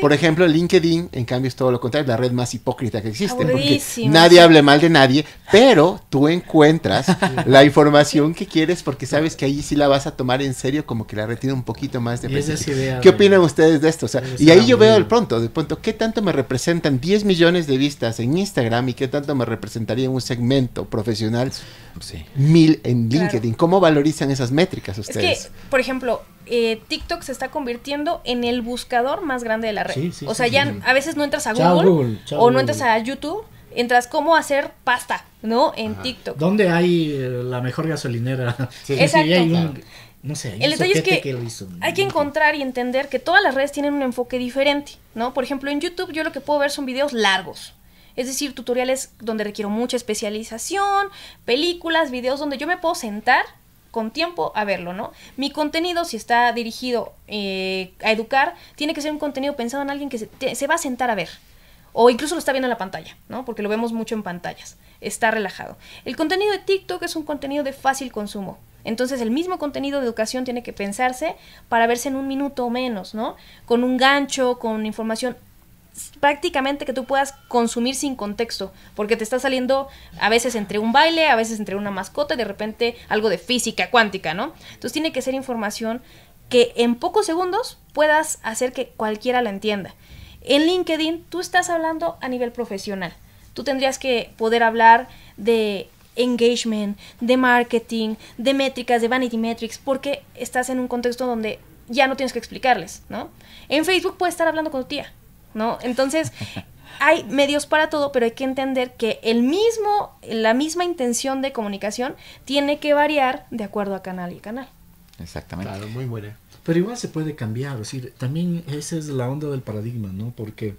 Por ejemplo, LinkedIn, en cambio, es todo lo contrario, la red más hipócrita que existe. Porque nadie hable mal de nadie, pero tú encuentras la información que quieres porque sabes que ahí sí la vas a tomar en serio, como que la retiene un poquito más de peso. ¿Qué opinan ustedes de esto? y ahí yo veo el pronto, de pronto, ¿qué tanto me representan 10 millones de vistas en Instagram y qué tanto me representaría en un segmento profesional mil en LinkedIn. ¿Cómo valorizan esas métricas ustedes? Es que, por ejemplo, eh, TikTok se está convirtiendo en el buscador más grande de la red. o sea, ya a veces no entras a Google, o no entras a YouTube, entras cómo hacer pasta, ¿no? En TikTok. ¿Dónde hay eh, la mejor gasolinera? Exacto. Hay no sé, el detalle es que, hay que encontrar y entender que todas las redes tienen un enfoque diferente, ¿no? Por ejemplo, en YouTube yo lo que puedo ver son videos largos, es decir, tutoriales donde requiero mucha especialización, películas, videos donde yo me puedo sentar con tiempo a verlo, ¿no? Mi contenido, si está dirigido eh, a educar, tiene que ser un contenido pensado en alguien que se, se va a sentar a ver o incluso lo está viendo en la pantalla, ¿no? Porque lo vemos mucho en pantallas. Está relajado. El contenido de TikTok es un contenido de fácil consumo. Entonces el mismo contenido de educación tiene que pensarse para verse en un minuto o menos, ¿no? Con un gancho, con información prácticamente que tú puedas consumir sin contexto, porque te está saliendo a veces entre un baile, a veces entre una mascota y de repente algo de física cuántica, ¿no? Entonces tiene que ser información que en pocos segundos puedas hacer que cualquiera la entienda. En LinkedIn tú estás hablando a nivel profesional. Tú tendrías que poder hablar de engagement, de marketing, de métricas, de vanity metrics, porque estás en un contexto donde ya no tienes que explicarles, ¿no? En Facebook puedes estar hablando con tu tía, ¿no? Entonces, hay medios para todo, pero hay que entender que el mismo, la misma intención de comunicación tiene que variar de acuerdo a canal y canal. Exactamente. Claro, muy buena. Pero igual se puede cambiar, decir, también esa es la onda del paradigma, ¿no? Porque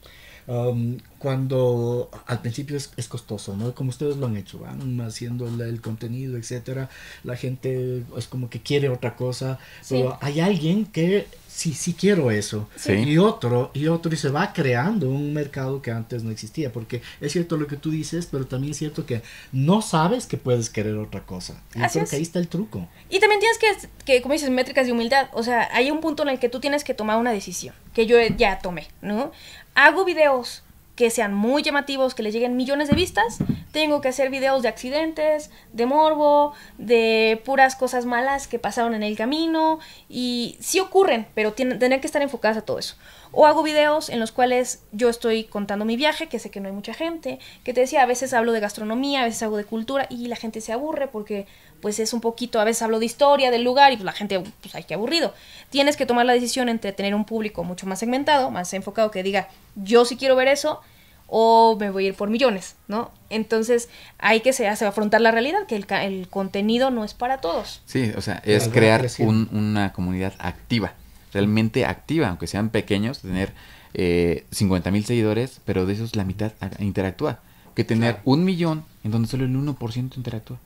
cuando al principio es, costoso, ¿no? Como ustedes lo han hecho, van haciendo el contenido, etcétera. La gente es como que quiere otra cosa, pero hay alguien que sí, sí quiero eso. Y otro, y otro, y se va creando un mercado que antes no existía, porque es cierto lo que tú dices, pero también es cierto que no sabes que puedes querer otra cosa. Y Así que ahí está el truco. Y también tienes que, que, como dices, métricas de humildad. O sea, hay un punto en el que tú tienes que tomar una decisión que yo ya tomé, ¿no? Hago videos que sean muy llamativos, que les lleguen millones de vistas. Tengo que hacer videos de accidentes, de morbo, de puras cosas malas que pasaron en el camino. Y sí ocurren, pero tienen, tener que estar enfocadas a todo eso. O hago videos en los cuales yo estoy contando mi viaje, que sé que no hay mucha gente, que te decía, a veces hablo de gastronomía, a veces hago de cultura y la gente se aburre porque pues es un poquito, a veces hablo de historia del lugar y pues la gente, pues hay que aburrido. Tienes que tomar la decisión entre tener un público mucho más segmentado, más enfocado, que diga, yo sí quiero ver eso o me voy a ir por millones, ¿no? Entonces hay que se hace afrontar la realidad, que el, contenido no es para todos. Sí, o sea, es crear una comunidad activa realmente activa, aunque sean pequeños, tener eh, 50 mil seguidores, pero de esos la mitad interactúa. Que tener un millón en donde solo el 1% interactúa.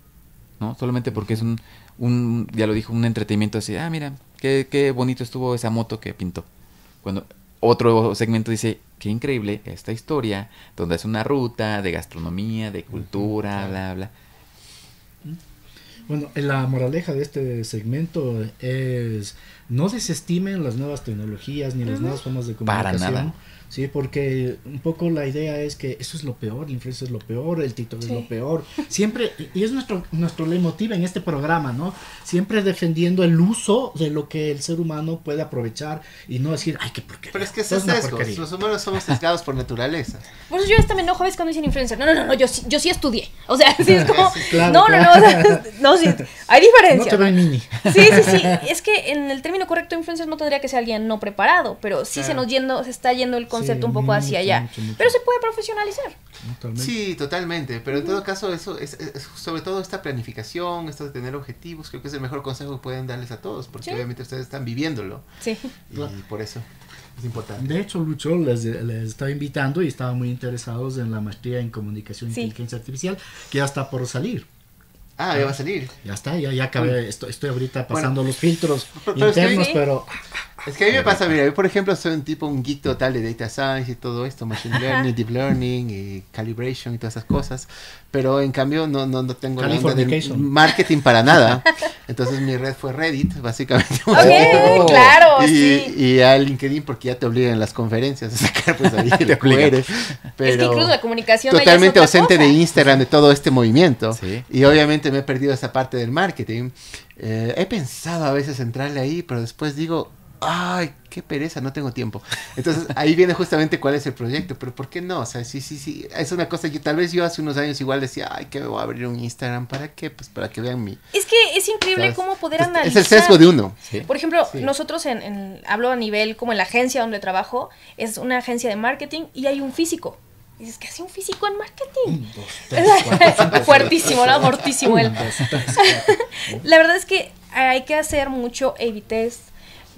¿no? Solamente porque es un, un, ya lo dijo, un entretenimiento así, ah, mira, qué, qué bonito estuvo esa moto que pintó. Cuando otro segmento dice, qué increíble esta historia, donde es una ruta de gastronomía, de cultura, bla, bla. Bueno, la moraleja de este segmento es no desestimen las nuevas tecnologías ni las nuevas formas de comunicación. Para nada. ¿sí? Porque un poco la idea es que eso es lo peor, la influencia es lo peor, el título es lo peor. Siempre, y es nuestro, nuestro leitmotiv en este programa, ¿no? Siempre defendiendo el uso de lo que el ser humano puede aprovechar y no decir, ay, por qué Pero es que es sesgo, los humanos somos sesgados por naturaleza. Por eso yo hasta me enojo a veces cuando dicen influencer. No, no, no, yo, yo sí estudié. O sea, sí es como, no, no, no, no, sí, hay diferencia. No Sí, sí, sí, es que en el término correcto influencer no tendría que ser alguien no preparado, pero sí se nos yendo, se está yendo el concepto concepto un poco hacia allá. Pero se puede profesionalizar. Totalmente. Sí, totalmente. Pero en todo caso, eso es, sobre todo esta planificación, esto de tener objetivos, creo que es el mejor consejo que pueden darles a todos, porque obviamente ustedes están viviéndolo. Sí. Y por eso es importante. De hecho, Lucho les, les estaba invitando y estaban muy interesados en la maestría en comunicación e inteligencia artificial, que ya está por salir. Ah, ya va a salir. Ya está, ya, ya acabé. Mm. Estoy, ahorita pasando los filtros internos, pero. Es que a mí me ah, pasa, mira, yo por ejemplo soy un tipo, un geek total de data science y todo esto, machine learning, deep learning y calibration y todas esas cosas, pero en cambio no, no, tengo de marketing para nada. Entonces mi red fue Reddit, básicamente. Okay, claro, y, sí. Y a LinkedIn porque ya te obligan en las conferencias a sacar pues ahí te eres, Pero es que incluso la comunicación totalmente ausente de Instagram, de todo este movimiento. Y obviamente me he perdido esa parte del marketing. Eh, he pensado a veces entrarle ahí, pero después digo, ay, qué pereza, no tengo tiempo. Entonces ahí viene justamente cuál es el proyecto, pero ¿por qué no? O sea, sí, sí, sí, es una cosa que tal vez yo hace unos años igual decía, ay, que me voy a abrir un Instagram, ¿para qué? Pues para que vean mi... Es que es increíble cómo poder analizar. Es el sesgo de uno. Por ejemplo, nosotros en, hablo a nivel como en la agencia donde trabajo, es una agencia de marketing y hay un físico. Y dices, ¿qué hace un físico en marketing? Un, Fuertísimo, ¿no? él. La verdad es que hay que hacer mucho Evites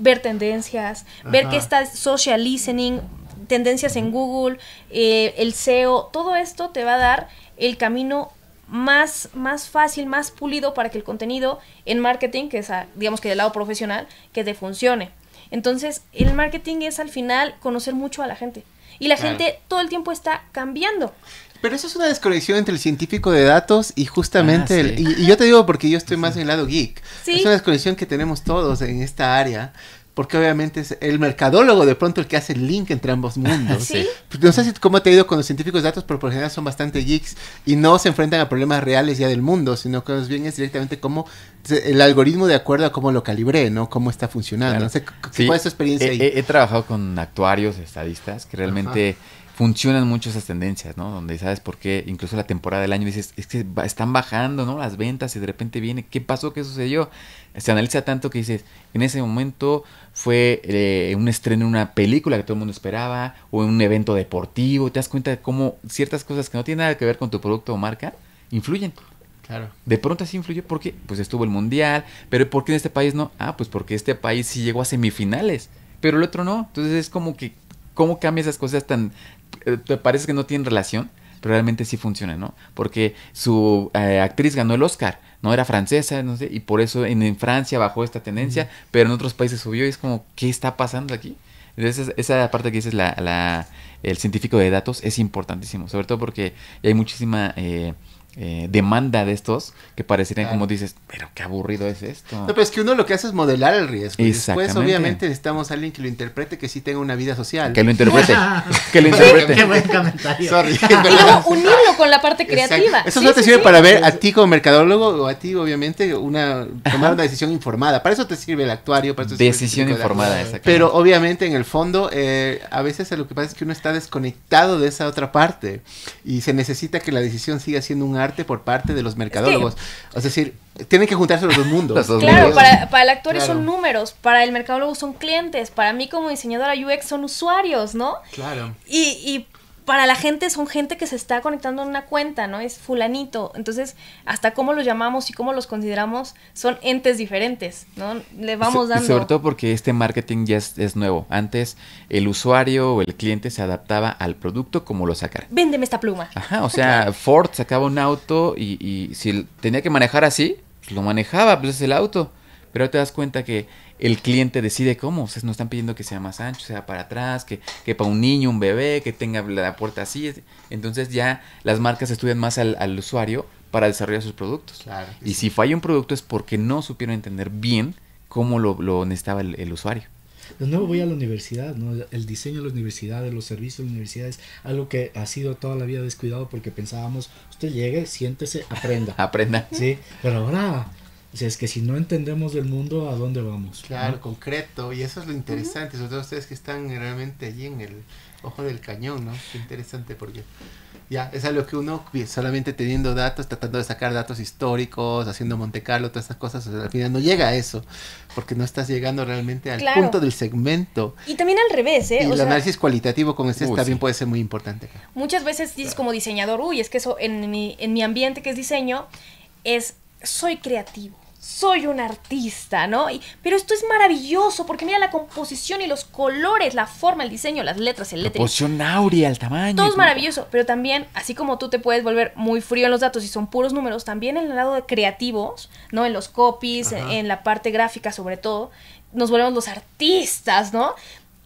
ver tendencias, ver que está social listening, tendencias en Google, eh, el SEO, todo esto te va a dar el camino más, más fácil, más pulido para que el contenido en marketing, que es, ah, digamos que del lado profesional, que te funcione. Entonces, el marketing es al final conocer mucho a la gente. Y la ah. gente todo el tiempo está cambiando. Pero eso es una desconexión entre el científico de datos y justamente ah, el... Y, yo te digo porque yo estoy más en el lado geek. Es una desconexión que tenemos todos en esta área, porque obviamente es el mercadólogo de pronto el que hace el link entre ambos mundos. Pues, no sé cómo te ha ido con los científicos de datos, pero por general son bastante geeks y no se enfrentan a problemas reales ya del mundo, sino que los bien es directamente cómo el algoritmo de acuerdo a cómo lo calibré, ¿no? Cómo está funcionando. No sé, ¿cuál es tu experiencia he, ahí? He, trabajado con actuarios, estadistas, que realmente funcionan mucho esas tendencias, ¿no? Donde sabes por qué, incluso la temporada del año dices, es que están bajando, ¿no? Las ventas y de repente viene, ¿qué pasó? ¿Qué sucedió? Se analiza tanto que dices, en ese momento fue eh, un estreno en una película que todo el mundo esperaba, o en un evento deportivo, te das cuenta de cómo ciertas cosas que no tienen nada que ver con tu producto o marca influyen. Claro. De pronto así influyó qué? pues estuvo el mundial, pero ¿por qué en este país no? Ah, pues porque este país sí llegó a semifinales, pero el otro no. Entonces es como que cómo cambia esas cosas tan te parece que no tienen relación, pero realmente sí funciona, ¿no? Porque su eh, actriz ganó el Oscar, no era francesa, no sé, y por eso en, Francia bajó esta tendencia, pero en otros países subió y es como, ¿qué está pasando aquí? Entonces, esa parte que dices, la, el científico de datos, es importantísimo, sobre todo porque hay muchísima eh, eh, demanda de estos que parecerían como dices, pero qué aburrido es esto. No, pero es que uno lo que hace es modelar el riesgo. Y después, obviamente, necesitamos alguien que lo interprete, que sí tenga una vida social. Que lo interprete. que lo interprete. qué buen comentario. unirlo con la parte creativa. Eso no te sirve para ver pues a ti como mercadólogo o a ti, obviamente, una tomar una decisión informada. Para eso te sirve el actuario. Para eso decisión informada, exactamente. Pero obviamente, en el fondo, eh, a veces lo que pasa es que uno está desconectado de esa otra parte y se necesita que la decisión siga siendo un arte por parte de los mercadólogos. Es decir, tienen que juntarse los dos mundos. claro, Para, el actuario son números, para el mercadólogo son clientes, para mí como diseñadora UX son usuarios, ¿no? Claro. Y, y para la gente son gente que se está conectando en una cuenta, ¿no? Es fulanito. Entonces, hasta cómo los llamamos y cómo los consideramos son entes diferentes, ¿no? Le vamos dando. sobre todo porque este marketing ya es, nuevo. Antes el usuario o el cliente se adaptaba al producto como lo sacara. Véndeme esta pluma. Ajá, o sea, Ford sacaba un auto y, si tenía que manejar así, pues lo manejaba, pues es el auto. Pero te das cuenta que el cliente decide cómo. O sea, nos están pidiendo que sea más ancho, sea para atrás, que, que para un niño, un bebé, que tenga la puerta así. Entonces ya las marcas estudian más al, usuario para desarrollar sus productos. Claro, y si falla un producto es porque no supieron entender bien cómo lo, lo necesitaba el, usuario. De nuevo voy a la universidad, ¿no? El diseño de universidad, de los servicios de universidad universidades, algo que ha sido toda la vida descuidado porque pensábamos, usted llegue, siéntese, aprenda. aprenda. Sí, pero ahora o sea, es que si no entendemos del mundo, ¿a dónde vamos? Claro, concreto, y eso es lo interesante, esos ustedes que están realmente allí en el ojo del cañón, ¿no? Qué interesante porque ya es algo que uno solamente teniendo datos, tratando de sacar datos históricos, haciendo Monte Carlo, todas esas cosas, al final no llega a eso, porque no estás llegando realmente al punto del segmento. Y también al revés, ¿eh? Y el análisis cualitativo con ese también puede ser muy importante. Muchas veces dices como diseñador, uy, es que eso en mi, en mi ambiente que es diseño, es soy creativo soy un artista, ¿no? pero esto es maravilloso porque mira la composición y los colores, la forma, el diseño, las letras, el letrero. posición áurea, el tamaño. Todo es maravilloso, pero también, así como tú te puedes volver muy frío en los datos y son puros números, también en el lado de creativos, ¿no? En los copies, en la parte gráfica sobre todo, nos volvemos los artistas, ¿no?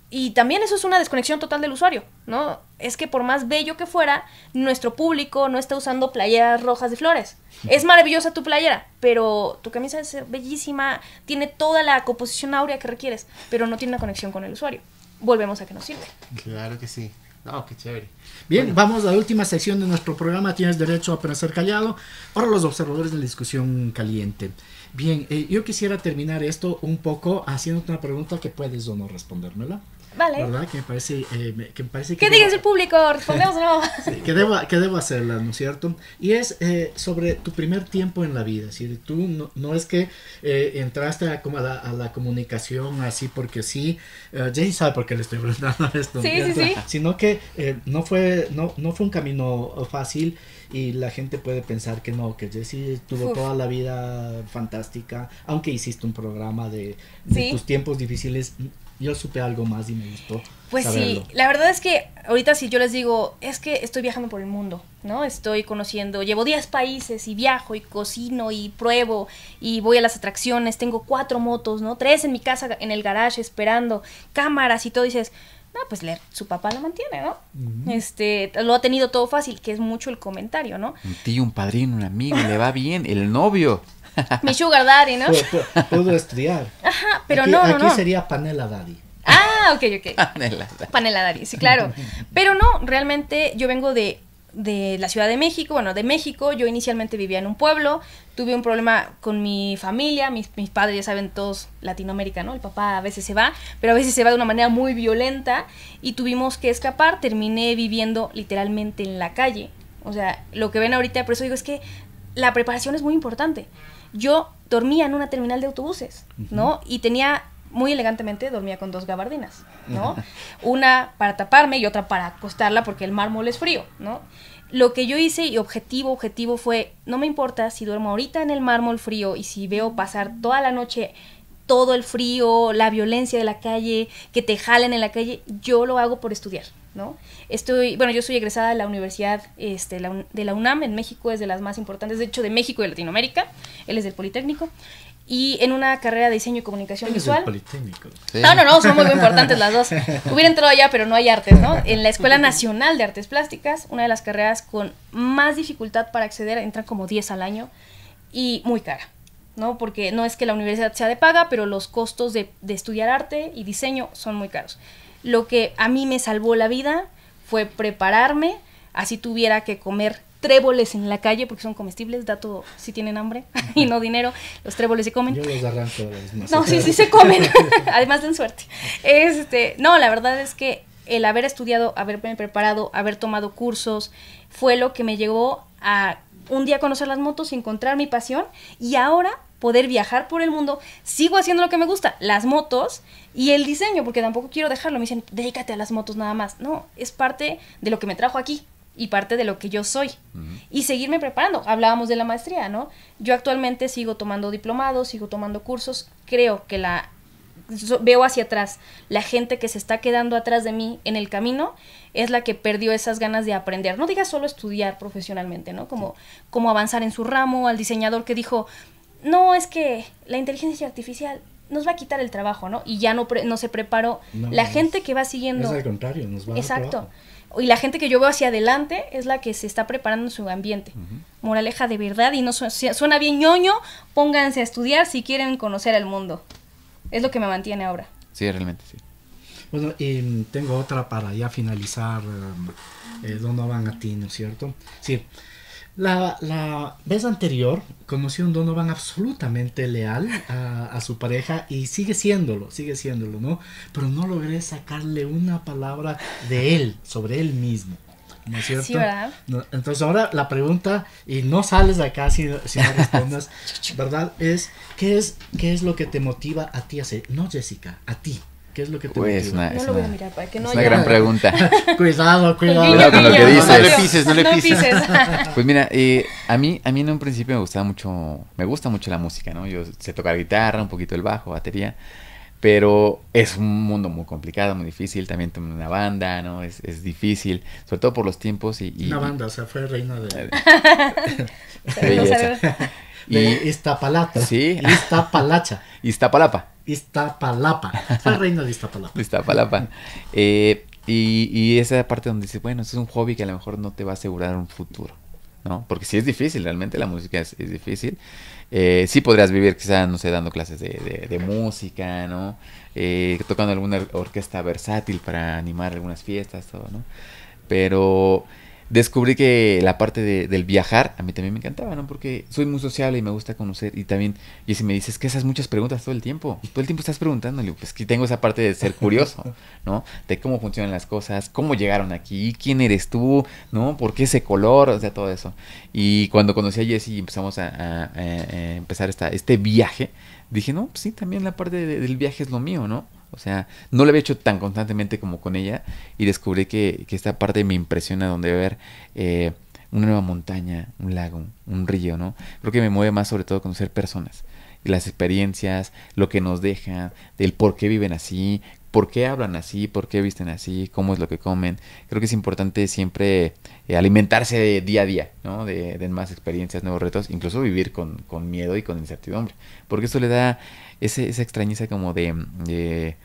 Y también eso es una desconexión total del usuario, ¿no? Es que por más bello que fuera, nuestro público no está usando playeras rojas de flores. Es maravillosa tu playera, pero tu camisa es bellísima, tiene toda la composición áurea que requieres, pero no tiene una conexión con el usuario. Volvemos a que nos sirve. Claro que sí. No, qué chévere. Bien, vamos a la última sección de nuestro programa. Tienes derecho a permanecer callado. Ahora los observadores de la discusión caliente. Bien, eh, yo quisiera terminar esto un poco haciendo una pregunta que puedes o no respondérmela. Vale. ¿Verdad? Que me parece, eh, que, me parece que... ¿Qué digas el público? ¿Respondemos o no? sí, que, debo, que debo hacerla, ¿no es cierto? Y es eh, sobre tu primer tiempo en la vida. si Tú no, es que entraste a, como a, la, comunicación así porque sí. Jay sabe por qué le estoy preguntando esto. Sí, sí, sí. Sino que no, fue, no, no fue un camino fácil y la gente puede pensar que no, que Jessy tuvo toda la vida fantástica, aunque hiciste un programa de, de tus tiempos difíciles, yo supe algo más y me gustó. Pues sí, la verdad es que ahorita si yo les digo, es que estoy viajando por el mundo, ¿no? Estoy conociendo, llevo 10 países y viajo y cocino y pruebo y voy a las atracciones, tengo cuatro motos, ¿no? Tres en mi casa, en el garage, esperando, cámaras y todo, dices, Ah, pues leer, su papá lo mantiene, ¿no? Este, lo ha tenido todo fácil, que es mucho el comentario, ¿no? Un tío, un padrino, un amigo, le va bien, el novio. Mi sugar daddy, ¿no? Puedo, puedo estudiar. Ajá, pero no, no, Aquí sería panela daddy. Ah, ok, ok. Panela daddy. Panela daddy, sí, claro. Pero no, realmente yo vengo de de la Ciudad de México, bueno, de México, yo inicialmente vivía en un pueblo, tuve un problema con mi familia, mis, padres ya saben todos Latinoamérica, ¿no? El papá a veces se va, pero a veces se va de una manera muy violenta y tuvimos que escapar, terminé viviendo literalmente en la calle, o sea, lo que ven ahorita, por eso digo, es que la preparación es muy importante. Yo dormía en una terminal de autobuses, ¿no? Y tenía muy elegantemente dormía con dos gabardinas, ¿no? Una para taparme y otra para acostarla porque el mármol es frío, ¿no? Lo que yo hice y objetivo, objetivo fue, no me importa si duermo ahorita en el mármol frío y si veo pasar toda la noche todo el frío, la violencia de la calle, que te jalen en la calle, yo lo hago por estudiar, ¿no? Estoy, bueno, yo soy egresada de la Universidad este, de la UNAM, en México es de las más importantes, de hecho, de México y de Latinoamérica. Él es del Politécnico. Y en una carrera de diseño y comunicación visual. del Politécnico. No, no, no, son muy importantes las dos. Hubiera entrado allá, pero no hay artes, ¿no? En la Escuela Nacional de Artes Plásticas, una de las carreras con más dificultad para acceder, entran como 10 al año y muy cara. ¿no? Porque no es que la universidad sea de paga, pero los costos de, estudiar arte y diseño son muy caros. Lo que a mí me salvó la vida fue prepararme, así tuviera que comer tréboles en la calle porque son comestibles, dato si tienen hambre y no dinero, los tréboles se comen. Yo los arranco. no, sí, sí se comen, además den suerte. Este, no, la verdad es que el haber estudiado, haberme preparado, haber tomado cursos, fue lo que me llevó a un día conocer las motos, y encontrar mi pasión y ahora poder viajar por el mundo. Sigo haciendo lo que me gusta, las motos, y el diseño, porque tampoco quiero dejarlo. Me dicen, dedícate a las motos nada más. No, es parte de lo que me trajo aquí y parte de lo que yo soy. Y seguirme preparando. Hablábamos de la maestría, ¿no? Yo actualmente sigo tomando diplomados, sigo tomando cursos. Creo que la... veo hacia atrás. La gente que se está quedando atrás de mí en el camino es la que perdió esas ganas de aprender. No digas solo estudiar profesionalmente, ¿no? Como, como avanzar en su ramo, al diseñador que dijo, no, es que la inteligencia artificial nos va a quitar el trabajo, ¿no? Y ya no, no se preparó. la gente que va siguiendo... Es al contrario, nos va a Exacto. y la gente que yo veo hacia adelante es la que se está preparando en su ambiente. Moraleja de verdad, y no suena bien ñoño, pónganse a estudiar si quieren conocer el mundo. Es lo que me mantiene ahora. Sí, realmente, sí. Bueno, y tengo otra para ya finalizar, eh, eh van a ti, ¿no es cierto? Sí, la, vez anterior conocí a un Donovan absolutamente leal a, su pareja y sigue siéndolo, sigue siéndolo, ¿no? Pero no logré sacarle una palabra de él, sobre él mismo. ¿No es cierto? Sí, ¿verdad? entonces ahora la pregunta, y no sales de acá si, no respondas, ¿verdad? Es ¿qué, es, ¿qué es lo que te motiva a ti a ser? No, Jessica, a ti, ¿Qué es lo que te pues, No, lo voy a mirar para que no Es una gran pregunta. cuidado, cuidado. Cuidado con lo que dices. No, le pises, no le pises. pues mira, eh, a mí a mí en un principio me gustaba mucho, me gusta mucho la música, ¿no? Yo sé tocar guitarra, un poquito el bajo, batería, pero es un mundo muy complicado, muy difícil, también tengo una banda, ¿no? Es, es difícil, sobre todo por los tiempos y... una banda, o sea, fue reina de... de, de Iztapalapa. Sí. esta palapa. Iztapalapa. Fue el reino de Iztapalapa. palapa. Eh, y, y, esa parte donde dice bueno, es un hobby que a lo mejor no te va a asegurar un futuro, ¿no? Porque sí es difícil, realmente la música es, difícil. Eh, sí podrías vivir quizá, no sé, dando clases de, música, ¿no? Eh, tocando alguna orquesta versátil para animar algunas fiestas, todo, ¿no? Pero descubrí que la parte de, del viajar a mí también me encantaba, ¿no? Porque soy muy sociable y me gusta conocer. Y también, y si me dices que esas muchas preguntas todo el tiempo, todo el tiempo estás preguntándole, pues que tengo esa parte de ser curioso, ¿no? De cómo funcionan las cosas, cómo llegaron aquí, quién eres tú, ¿no? ¿Por qué ese color? O sea, todo eso. Y cuando conocí a Jesse y empezamos a, empezar esta, este viaje, dije, no, pues sí, también la parte del viaje es lo mío, ¿no? O sea, no lo había hecho tan constantemente como con ella y descubrí que, esta parte me impresiona donde ver haber eh, una nueva montaña, un lago, un río, ¿no? Creo que me mueve más sobre todo conocer personas, las experiencias, lo que nos dejan, del por qué viven así, por qué hablan así, por qué visten así, cómo es lo que comen. Creo que es importante siempre eh, alimentarse de día a día, ¿no? De, de más experiencias, nuevos retos, incluso vivir con, con, miedo y con incertidumbre, porque eso le da ese, esa extrañeza como de,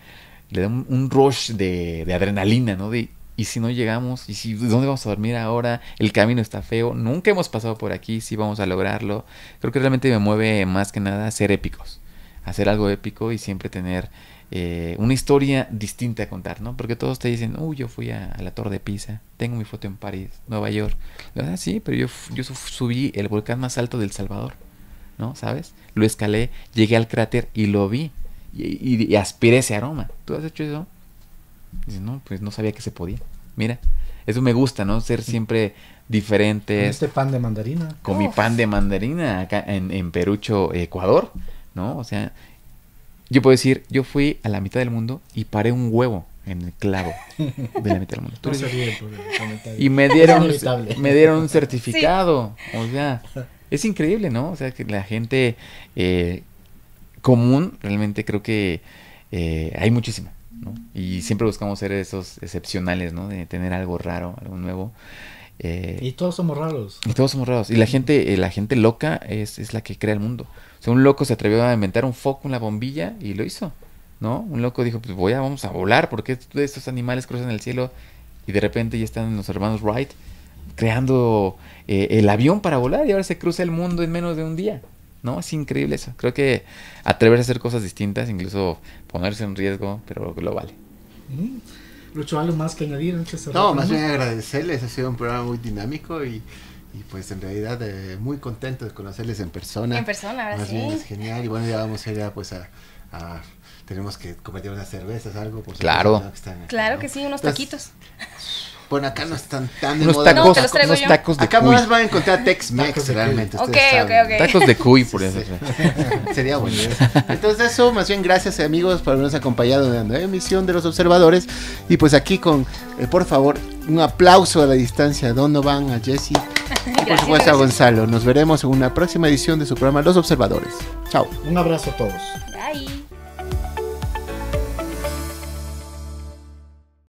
le da un, rush de, adrenalina, ¿no? y si no llegamos, y si dónde vamos a dormir ahora, el camino está feo, nunca hemos pasado por aquí, si vamos a lograrlo. Creo que realmente me mueve más que nada a ser épicos, hacer algo épico y siempre tener eh, una historia distinta a contar, ¿no? Porque todos te dicen, uy, yo fui a, la Torre de Pisa, tengo mi foto en París, Nueva York. ¿Verdad? Sí, pero yo, yo subí el volcán más alto del Salvador. ¿no? ¿Sabes? Lo escalé, llegué al cráter y lo vi. Y, aspiré ese aroma. ¿Tú has hecho eso? Dices, no, pues no sabía que se podía. Mira, eso me gusta, ¿no? Ser siempre diferente. este pan de mandarina. Con mi pan de mandarina acá en, Perucho, Ecuador, ¿no? O sea, yo puedo decir, yo fui a la mitad del mundo y paré un huevo en el clavo de la mitad del mundo. y me dieron, me dieron un certificado. O sea, es increíble, ¿no? O sea, que la gente eh, común, realmente creo que eh, hay muchísima, ¿no? Y siempre buscamos ser esos excepcionales, ¿no? De tener algo raro, algo nuevo. Eh, y todos somos raros. Y todos somos raros. Y la gente, la gente loca es, es, la que crea el mundo. O sea, un loco se atrevió a inventar un foco, en la bombilla y lo hizo. ¿No? Un loco dijo, pues voy a, vamos a volar, porque estos animales cruzan el cielo y de repente ya están los hermanos Wright creando eh, el avión para volar y ahora se cruza el mundo en menos de un día. ¿No? Es increíble eso. Creo que atreverse a hacer cosas distintas, incluso ponerse en riesgo, pero lo vale. Mm. Lucho, ¿algo más que añadir? Antes no, más bien agradecerles, ha sido un programa muy dinámico y, y pues en realidad eh, muy contento de conocerles en persona. En persona, ahora es genial y bueno, ya vamos a ir ya pues a, tenemos que compartir unas cervezas, algo. Por claro. claro que sí, unos taquitos. Bueno, acá no están tan de moda. Tacos, no, te los tacos de acá más van a encontrar Tex-Mex realmente. Ok, ok, ok. Tacos de cuy, por eso. Sería bueno. Entonces eso, más bien gracias amigos por habernos acompañado en la emisión de los observadores. Y pues aquí con, eh, por favor, un aplauso a la distancia a Donovan, a Jesse y por supuesto a Gonzalo. Nos veremos en una próxima edición de su programa Los Observadores. Chao. Un abrazo a todos. Bye.